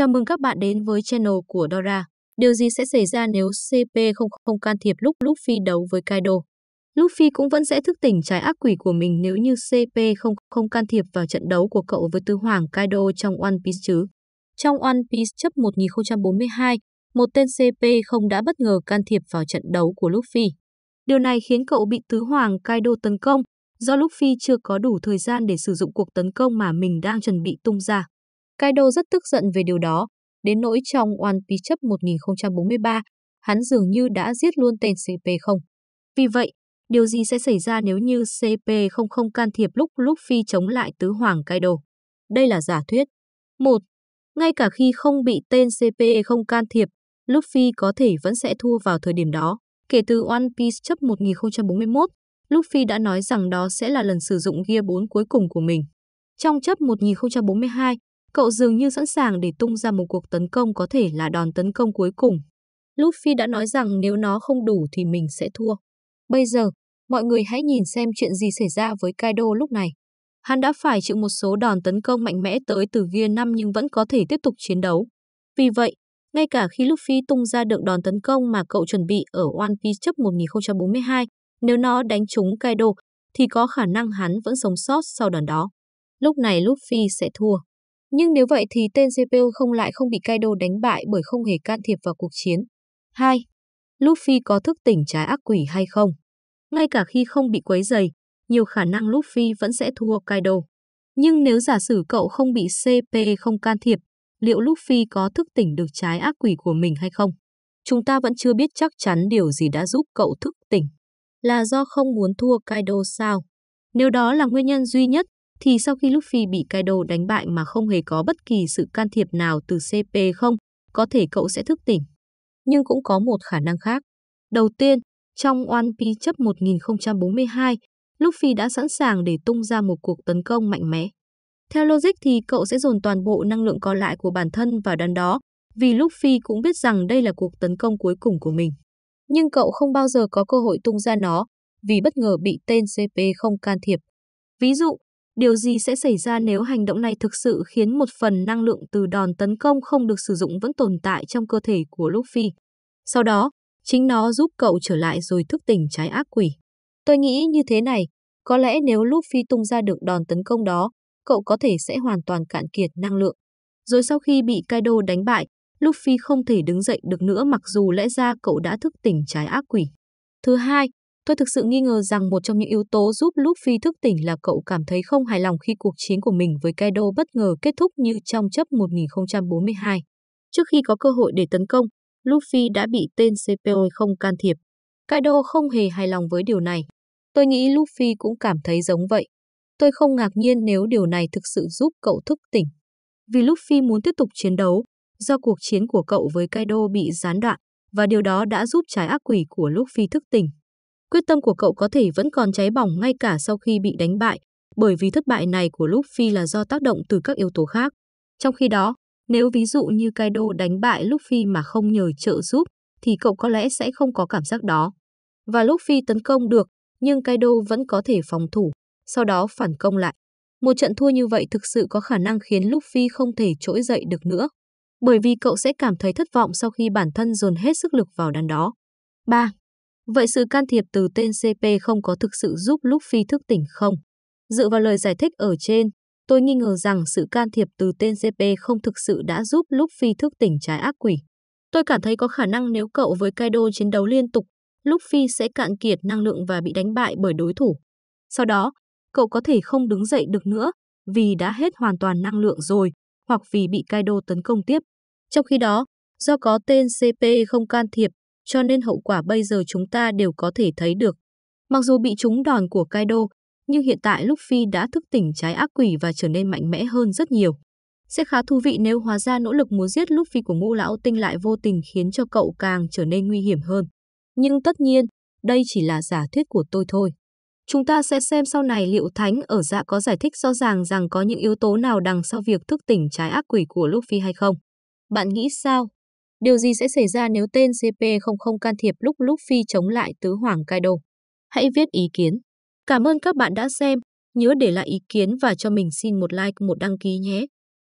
Chào mừng các bạn đến với channel của Dora. Điều gì sẽ xảy ra nếu CP00 không can thiệp lúc Luffy đấu với Kaido? Luffy cũng vẫn sẽ thức tỉnh trái ác quỷ của mình nếu như CP00 không can thiệp vào trận đấu của cậu với tứ hoàng Kaido trong One Piece chứ. Trong One Piece chấp 1042, một tên cp không đã bất ngờ can thiệp vào trận đấu của Luffy. Điều này khiến cậu bị tứ hoàng Kaido tấn công, do Luffy chưa có đủ thời gian để sử dụng cuộc tấn công mà mình đang chuẩn bị tung ra. Kaido rất tức giận về điều đó, đến nỗi trong One Piece chấp 1043, hắn dường như đã giết luôn tên CP0. Vì vậy, điều gì sẽ xảy ra nếu như cp không can thiệp lúc Luffy chống lại tứ hoàng Kaido? Đây là giả thuyết. 1. Ngay cả khi không bị tên CP0 can thiệp, Luffy có thể vẫn sẽ thua vào thời điểm đó. Kể từ One Piece chấp 1041, Luffy đã nói rằng đó sẽ là lần sử dụng Gear 4 cuối cùng của mình. Trong chấp 1042, Cậu dường như sẵn sàng để tung ra một cuộc tấn công có thể là đòn tấn công cuối cùng. Luffy đã nói rằng nếu nó không đủ thì mình sẽ thua. Bây giờ, mọi người hãy nhìn xem chuyện gì xảy ra với Kaido lúc này. Hắn đã phải chịu một số đòn tấn công mạnh mẽ tới từ viên năm nhưng vẫn có thể tiếp tục chiến đấu. Vì vậy, ngay cả khi Luffy tung ra được đòn tấn công mà cậu chuẩn bị ở One Piece chấp 1042, nếu nó đánh trúng Kaido, thì có khả năng hắn vẫn sống sót sau đòn đó. Lúc này Luffy sẽ thua. Nhưng nếu vậy thì tên JPL không lại không bị Kaido đánh bại bởi không hề can thiệp vào cuộc chiến. 2. Luffy có thức tỉnh trái ác quỷ hay không? Ngay cả khi không bị quấy dày, nhiều khả năng Luffy vẫn sẽ thua Kaido. Nhưng nếu giả sử cậu không bị CP không can thiệp, liệu Luffy có thức tỉnh được trái ác quỷ của mình hay không? Chúng ta vẫn chưa biết chắc chắn điều gì đã giúp cậu thức tỉnh. Là do không muốn thua Kaido sao? Nếu đó là nguyên nhân duy nhất thì sau khi Luffy bị Kaido đánh bại mà không hề có bất kỳ sự can thiệp nào từ CP0, có thể cậu sẽ thức tỉnh. Nhưng cũng có một khả năng khác. Đầu tiên, trong One Piece chấp 1042, Luffy đã sẵn sàng để tung ra một cuộc tấn công mạnh mẽ. Theo logic thì cậu sẽ dồn toàn bộ năng lượng còn lại của bản thân vào đòn đó, vì Luffy cũng biết rằng đây là cuộc tấn công cuối cùng của mình. Nhưng cậu không bao giờ có cơ hội tung ra nó, vì bất ngờ bị tên CP không can thiệp. Ví dụ, Điều gì sẽ xảy ra nếu hành động này thực sự khiến một phần năng lượng từ đòn tấn công không được sử dụng vẫn tồn tại trong cơ thể của Luffy? Sau đó, chính nó giúp cậu trở lại rồi thức tỉnh trái ác quỷ. Tôi nghĩ như thế này, có lẽ nếu Luffy tung ra được đòn tấn công đó, cậu có thể sẽ hoàn toàn cạn kiệt năng lượng. Rồi sau khi bị Kaido đánh bại, Luffy không thể đứng dậy được nữa mặc dù lẽ ra cậu đã thức tỉnh trái ác quỷ. Thứ hai, Tôi thực sự nghi ngờ rằng một trong những yếu tố giúp Luffy thức tỉnh là cậu cảm thấy không hài lòng khi cuộc chiến của mình với Kaido bất ngờ kết thúc như trong chấp 1042. Trước khi có cơ hội để tấn công, Luffy đã bị tên CPO không can thiệp. Kaido không hề hài lòng với điều này. Tôi nghĩ Luffy cũng cảm thấy giống vậy. Tôi không ngạc nhiên nếu điều này thực sự giúp cậu thức tỉnh. Vì Luffy muốn tiếp tục chiến đấu, do cuộc chiến của cậu với Kaido bị gián đoạn, và điều đó đã giúp trái ác quỷ của Luffy thức tỉnh. Quyết tâm của cậu có thể vẫn còn cháy bỏng ngay cả sau khi bị đánh bại, bởi vì thất bại này của Luffy là do tác động từ các yếu tố khác. Trong khi đó, nếu ví dụ như Kaido đánh bại Luffy mà không nhờ trợ giúp, thì cậu có lẽ sẽ không có cảm giác đó. Và Luffy tấn công được, nhưng Kaido vẫn có thể phòng thủ, sau đó phản công lại. Một trận thua như vậy thực sự có khả năng khiến Luffy không thể trỗi dậy được nữa, bởi vì cậu sẽ cảm thấy thất vọng sau khi bản thân dồn hết sức lực vào đàn đó. 3. Vậy sự can thiệp từ tên CP không có thực sự giúp lúc phi thức tỉnh không? Dựa vào lời giải thích ở trên, tôi nghi ngờ rằng sự can thiệp từ tên CP không thực sự đã giúp lúc phi thức tỉnh trái ác quỷ. Tôi cảm thấy có khả năng nếu cậu với Kaido chiến đấu liên tục, lúc phi sẽ cạn kiệt năng lượng và bị đánh bại bởi đối thủ. Sau đó, cậu có thể không đứng dậy được nữa vì đã hết hoàn toàn năng lượng rồi hoặc vì bị Kaido tấn công tiếp. Trong khi đó, do có tên CP không can thiệp cho nên hậu quả bây giờ chúng ta đều có thể thấy được. Mặc dù bị trúng đòn của Kaido, nhưng hiện tại Luffy đã thức tỉnh trái ác quỷ và trở nên mạnh mẽ hơn rất nhiều. Sẽ khá thú vị nếu hóa ra nỗ lực muốn giết Luffy của ngũ lão tinh lại vô tình khiến cho cậu càng trở nên nguy hiểm hơn. Nhưng tất nhiên, đây chỉ là giả thuyết của tôi thôi. Chúng ta sẽ xem sau này liệu Thánh ở dạ có giải thích rõ ràng rằng có những yếu tố nào đằng sau việc thức tỉnh trái ác quỷ của Luffy hay không. Bạn nghĩ sao? Điều gì sẽ xảy ra nếu tên CP00 can thiệp lúc lúc phi chống lại tứ hoàng Kaido? Hãy viết ý kiến. Cảm ơn các bạn đã xem, nhớ để lại ý kiến và cho mình xin một like, một đăng ký nhé.